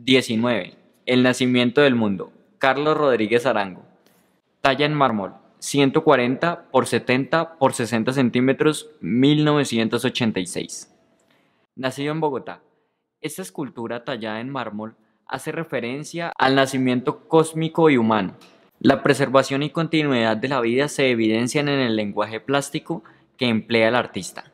19. El nacimiento del mundo. Carlos Rodríguez Arango. Talla en mármol. 140 por 70 por 60 centímetros, 1986. Nacido en Bogotá. Esta escultura tallada en mármol hace referencia al nacimiento cósmico y humano. La preservación y continuidad de la vida se evidencian en el lenguaje plástico que emplea el artista.